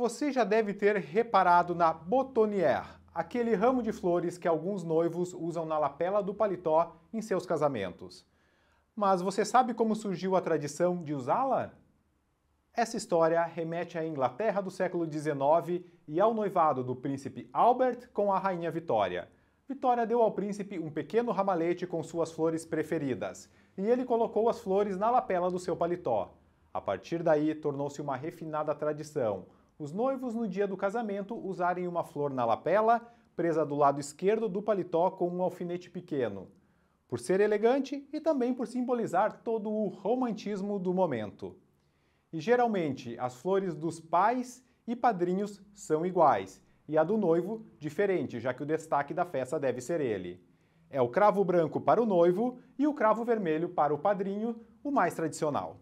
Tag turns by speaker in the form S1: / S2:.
S1: Você já deve ter reparado na botonière, aquele ramo de flores que alguns noivos usam na lapela do paletó em seus casamentos. Mas você sabe como surgiu a tradição de usá-la? Essa história remete à Inglaterra do século XIX e ao noivado do príncipe Albert com a rainha Vitória. Vitória deu ao príncipe um pequeno ramalhete com suas flores preferidas, e ele colocou as flores na lapela do seu paletó. A partir daí, tornou-se uma refinada tradição, os noivos no dia do casamento usarem uma flor na lapela, presa do lado esquerdo do paletó com um alfinete pequeno, por ser elegante e também por simbolizar todo o romantismo do momento. E geralmente as flores dos pais e padrinhos são iguais, e a do noivo diferente, já que o destaque da festa deve ser ele. É o cravo branco para o noivo e o cravo vermelho para o padrinho, o mais tradicional.